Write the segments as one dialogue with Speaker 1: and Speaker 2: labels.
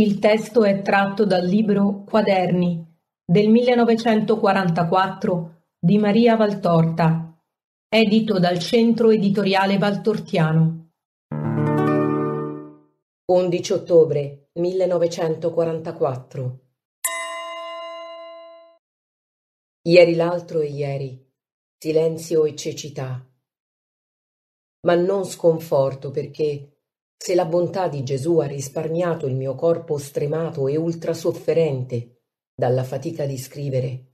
Speaker 1: Il testo è tratto dal libro Quaderni del 1944 di Maria Valtorta, edito dal Centro Editoriale Valtortiano. 11 ottobre 1944 Ieri l'altro e ieri, silenzio e cecità, ma non sconforto perché se la bontà di Gesù ha risparmiato il mio corpo stremato e ultrasofferente dalla fatica di scrivere,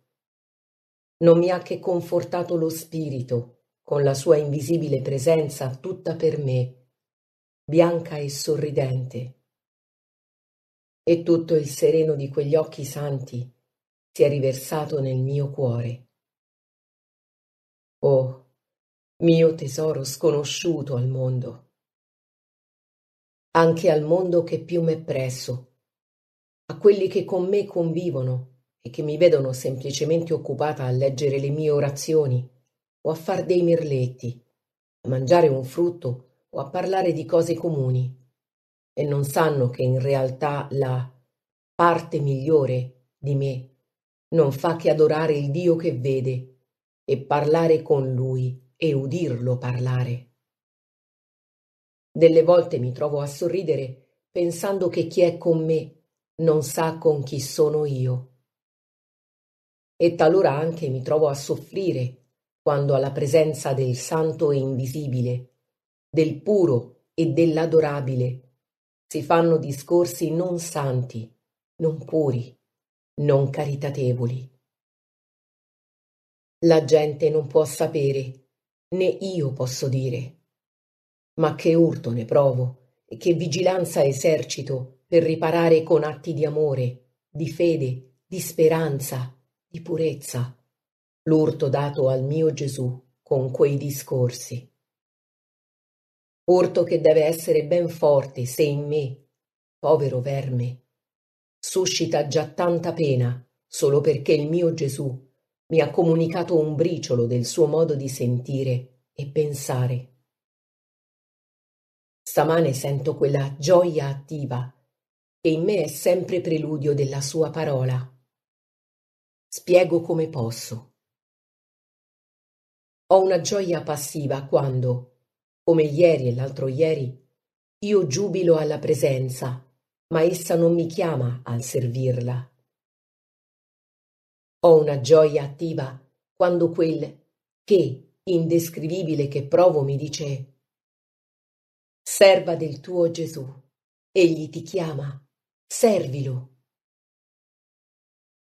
Speaker 1: non mi ha che confortato lo spirito con la sua invisibile presenza tutta per me, bianca e sorridente. E tutto il sereno di quegli occhi santi si è riversato nel mio cuore. Oh, mio tesoro sconosciuto al mondo anche al mondo che più m'è presso, a quelli che con me convivono e che mi vedono semplicemente occupata a leggere le mie orazioni o a far dei mirletti, a mangiare un frutto o a parlare di cose comuni e non sanno che in realtà la parte migliore di me non fa che adorare il Dio che vede e parlare con lui e udirlo parlare. Delle volte mi trovo a sorridere pensando che chi è con me non sa con chi sono io. E talora anche mi trovo a soffrire quando alla presenza del santo e invisibile, del puro e dell'adorabile, si fanno discorsi non santi, non puri, non caritatevoli. La gente non può sapere, né io posso dire ma che urto ne provo e che vigilanza esercito per riparare con atti di amore, di fede, di speranza, di purezza, l'urto dato al mio Gesù con quei discorsi. Urto che deve essere ben forte se in me, povero verme, suscita già tanta pena solo perché il mio Gesù mi ha comunicato un briciolo del suo modo di sentire e pensare. Stamane sento quella gioia attiva che in me è sempre preludio della sua parola. Spiego come posso. Ho una gioia passiva quando, come ieri e l'altro ieri, io giubilo alla presenza, ma essa non mi chiama al servirla. Ho una gioia attiva quando quel che indescrivibile che provo mi dice Serva del tuo Gesù, egli ti chiama, servilo.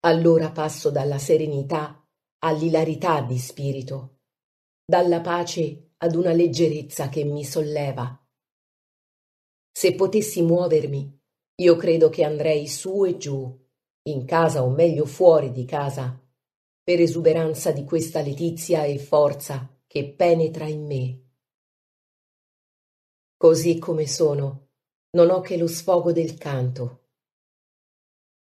Speaker 1: Allora passo dalla serenità all'ilarità di spirito, dalla pace ad una leggerezza che mi solleva. Se potessi muovermi, io credo che andrei su e giù, in casa o meglio fuori di casa, per esuberanza di questa letizia e forza che penetra in me Così come sono, non ho che lo sfogo del canto.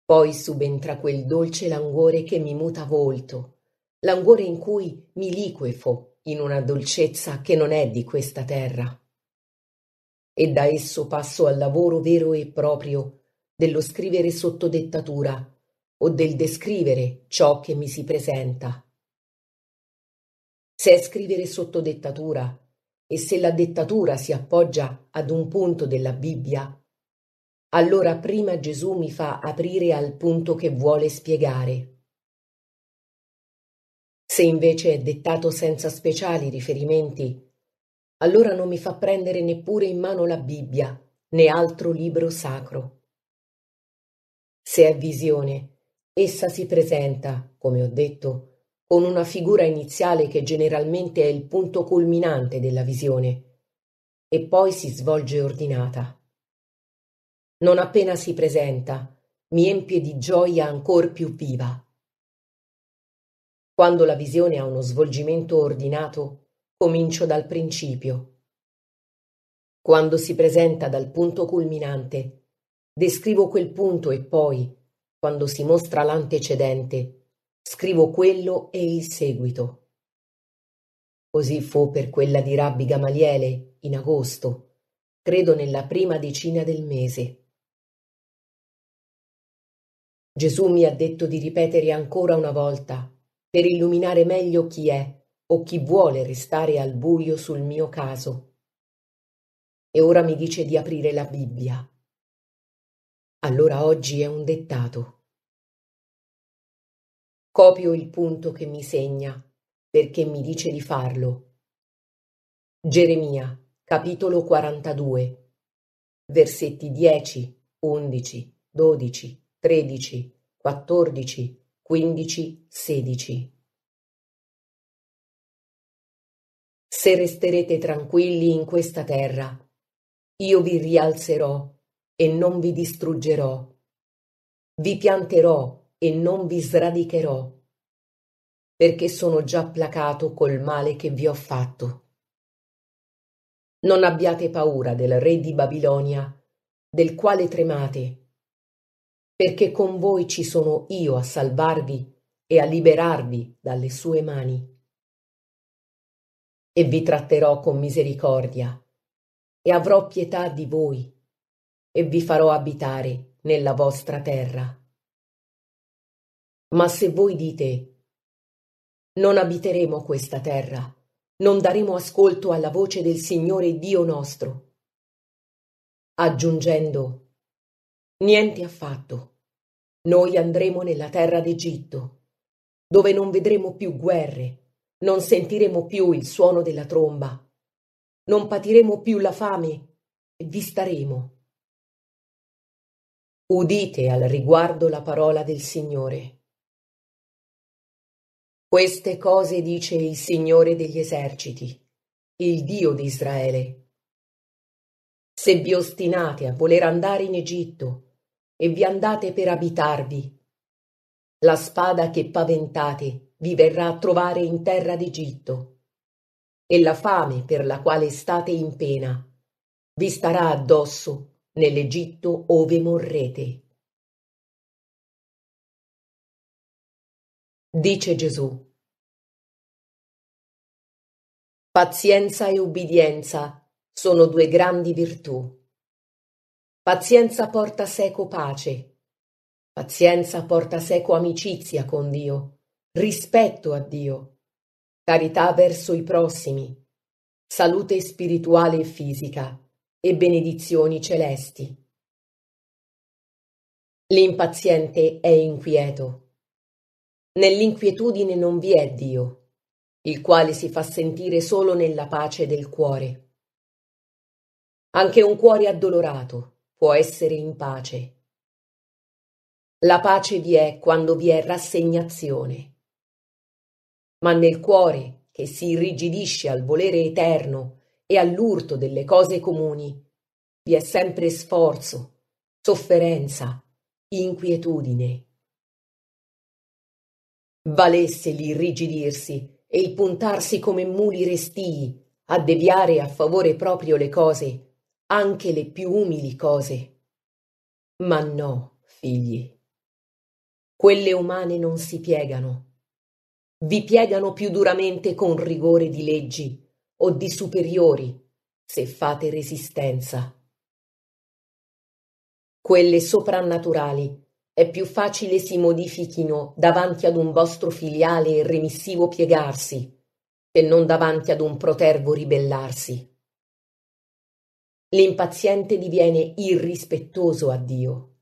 Speaker 1: Poi subentra quel dolce languore che mi muta volto, languore in cui mi liquefo in una dolcezza che non è di questa terra. E da esso passo al lavoro vero e proprio dello scrivere sotto dettatura o del descrivere ciò che mi si presenta. Se è scrivere sotto dettatura, e se la dettatura si appoggia ad un punto della Bibbia, allora prima Gesù mi fa aprire al punto che vuole spiegare. Se invece è dettato senza speciali riferimenti, allora non mi fa prendere neppure in mano la Bibbia né altro libro sacro. Se è visione, essa si presenta, come ho detto, con una figura iniziale che generalmente è il punto culminante della visione, e poi si svolge ordinata. Non appena si presenta, mi empie di gioia ancor più viva. Quando la visione ha uno svolgimento ordinato, comincio dal principio. Quando si presenta dal punto culminante, descrivo quel punto e poi, quando si mostra l'antecedente, Scrivo quello e il seguito. Così fu per quella di Rabbi Gamaliele, in agosto, credo nella prima decina del mese. Gesù mi ha detto di ripetere ancora una volta, per illuminare meglio chi è o chi vuole restare al buio sul mio caso. E ora mi dice di aprire la Bibbia. Allora oggi è un dettato. Copio il punto che mi segna, perché mi dice di farlo. Geremia, capitolo 42, versetti 10, 11, 12, 13, 14, 15, 16. Se resterete tranquilli in questa terra, io vi rialzerò e non vi distruggerò. Vi pianterò e non vi sradicherò, perché sono già placato col male che vi ho fatto. Non abbiate paura del re di Babilonia, del quale tremate, perché con voi ci sono io a salvarvi e a liberarvi dalle sue mani. E vi tratterò con misericordia, e avrò pietà di voi, e vi farò abitare nella vostra terra. Ma se voi dite Non abiteremo questa terra, non daremo ascolto alla voce del Signore Dio nostro, aggiungendo Niente affatto, noi andremo nella terra d'Egitto, dove non vedremo più guerre, non sentiremo più il suono della tromba, non patiremo più la fame, e vi staremo. Udite al riguardo la parola del Signore. Queste cose dice il Signore degli eserciti, il Dio di Israele. Se vi ostinate a voler andare in Egitto e vi andate per abitarvi, la spada che paventate vi verrà a trovare in terra d'Egitto, e la fame per la quale state in pena vi starà addosso nell'Egitto ove morrete. Dice Gesù, Pazienza e ubbidienza sono due grandi virtù. Pazienza porta seco pace. Pazienza porta seco amicizia con Dio, rispetto a Dio, carità verso i prossimi, salute spirituale e fisica e benedizioni celesti. L'impaziente è inquieto. Nell'inquietudine non vi è Dio il quale si fa sentire solo nella pace del cuore. Anche un cuore addolorato può essere in pace. La pace vi è quando vi è rassegnazione. Ma nel cuore, che si irrigidisce al volere eterno e all'urto delle cose comuni, vi è sempre sforzo, sofferenza, inquietudine. Valesse l'irrigidirsi e il puntarsi come muli restii a deviare a favore proprio le cose, anche le più umili cose. Ma no, figli. Quelle umane non si piegano. Vi piegano più duramente con rigore di leggi o di superiori, se fate resistenza. Quelle soprannaturali è più facile si modifichino davanti ad un vostro filiale e remissivo piegarsi, che non davanti ad un protervo ribellarsi. L'impaziente diviene irrispettoso a Dio.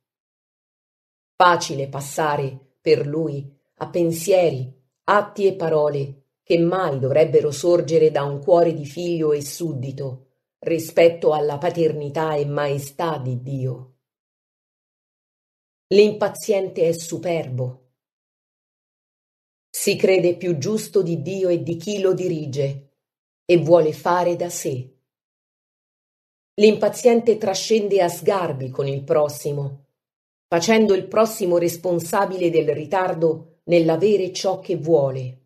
Speaker 1: Facile passare, per lui, a pensieri, atti e parole che mai dovrebbero sorgere da un cuore di figlio e suddito rispetto alla paternità e maestà di Dio. L'impaziente è superbo. Si crede più giusto di Dio e di chi lo dirige, e vuole fare da sé. L'impaziente trascende a sgarbi con il prossimo, facendo il prossimo responsabile del ritardo nell'avere ciò che vuole.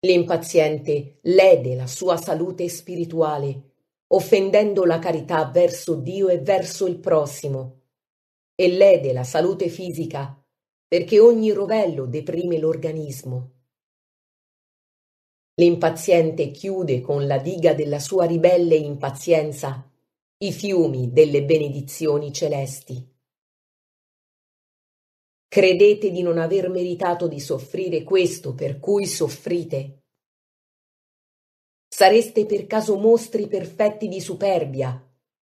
Speaker 1: L'impaziente lede la sua salute spirituale, offendendo la carità verso Dio e verso il prossimo, e lede la salute fisica, perché ogni rovello deprime l'organismo. L'impaziente chiude con la diga della sua ribelle impazienza i fiumi delle benedizioni celesti. Credete di non aver meritato di soffrire questo per cui soffrite? Sareste per caso mostri perfetti di superbia,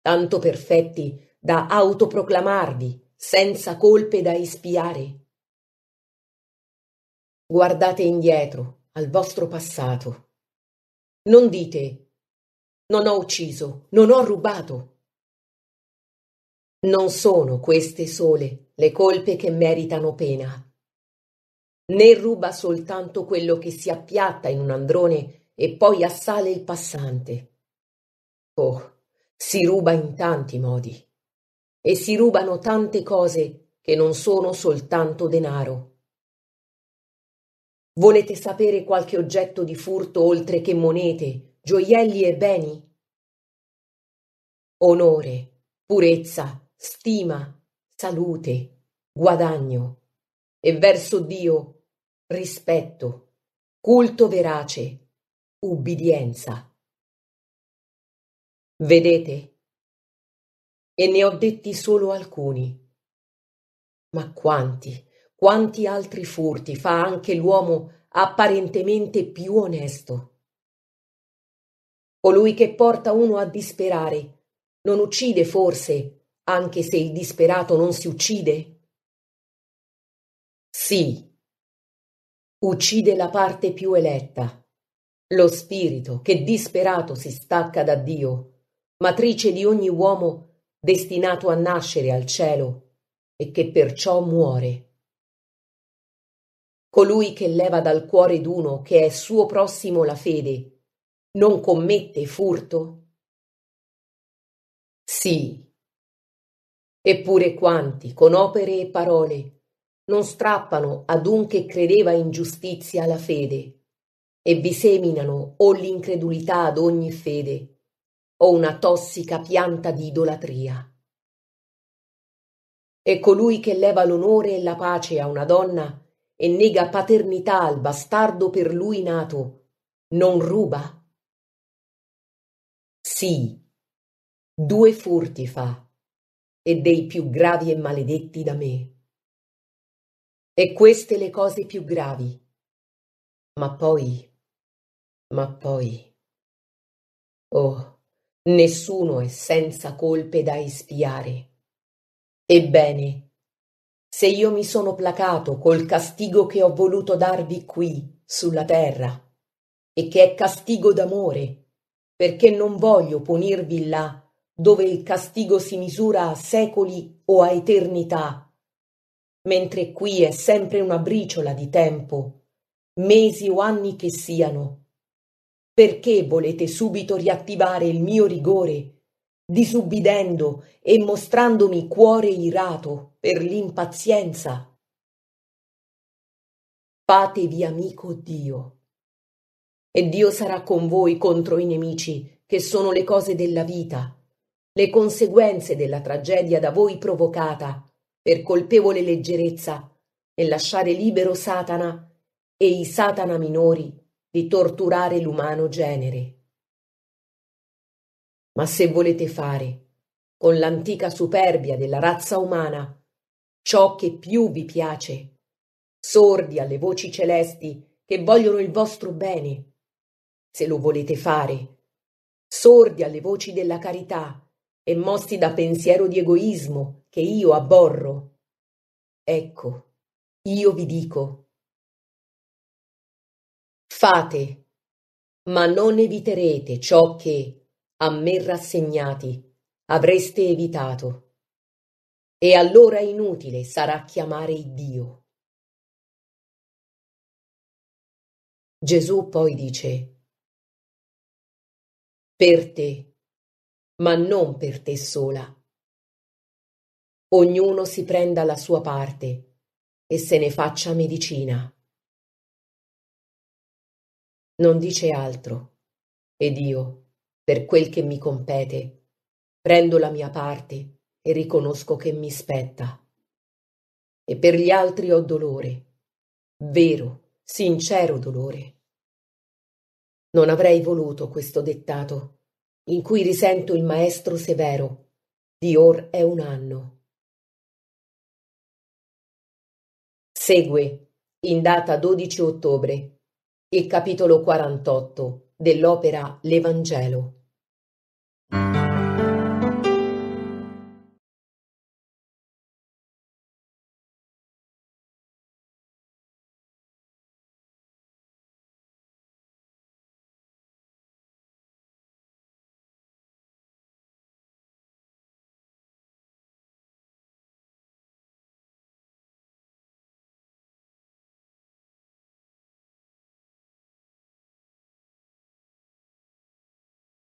Speaker 1: tanto perfetti da autoproclamarvi, senza colpe da espiare. Guardate indietro al vostro passato. Non dite non ho ucciso, non ho rubato. Non sono queste sole le colpe che meritano pena. Né ruba soltanto quello che si appiatta in un androne e poi assale il passante. Oh, si ruba in tanti modi e si rubano tante cose che non sono soltanto denaro. Volete sapere qualche oggetto di furto oltre che monete, gioielli e beni? Onore, purezza, stima, salute, guadagno e verso Dio rispetto, culto verace, ubbidienza. Vedete, e ne ho detti solo alcuni. Ma quanti, quanti altri furti fa anche l'uomo apparentemente più onesto? Colui che porta uno a disperare non uccide forse, anche se il disperato non si uccide? Sì, uccide la parte più eletta, lo spirito che disperato si stacca da Dio, matrice di ogni uomo destinato a nascere al cielo e che perciò muore. Colui che leva dal cuore d'uno che è suo prossimo la fede, non commette furto? Sì. Eppure quanti, con opere e parole, non strappano ad un che credeva in giustizia la fede, e vi seminano o l'incredulità ad ogni fede, o una tossica pianta di idolatria. E colui che leva l'onore e la pace a una donna e nega paternità al bastardo per lui nato, non ruba? Sì, due furti fa, e dei più gravi e maledetti da me. E queste le cose più gravi. Ma poi, ma poi. Oh. Nessuno è senza colpe da espiare. Ebbene, se io mi sono placato col castigo che ho voluto darvi qui, sulla terra, e che è castigo d'amore, perché non voglio punirvi là, dove il castigo si misura a secoli o a eternità, mentre qui è sempre una briciola di tempo, mesi o anni che siano, perché volete subito riattivare il mio rigore, disubbidendo e mostrandomi cuore irato per l'impazienza? Fatevi amico Dio. E Dio sarà con voi contro i nemici, che sono le cose della vita, le conseguenze della tragedia da voi provocata, per colpevole leggerezza, e lasciare libero Satana e i Satana minori di torturare l'umano genere. Ma se volete fare, con l'antica superbia della razza umana, ciò che più vi piace, sordi alle voci celesti che vogliono il vostro bene, se lo volete fare, sordi alle voci della carità e mossi da pensiero di egoismo che io abborro, ecco, io vi dico, Fate, ma non eviterete ciò che, a me rassegnati, avreste evitato. E allora inutile sarà chiamare Dio. Gesù poi dice, per te, ma non per te sola. Ognuno si prenda la sua parte e se ne faccia medicina non dice altro. Ed io, per quel che mi compete, prendo la mia parte e riconosco che mi spetta. E per gli altri ho dolore, vero, sincero dolore. Non avrei voluto questo dettato, in cui risento il maestro severo, di or è un anno. Segue, in data 12 ottobre, il capitolo quarantotto dell'opera L'Evangelo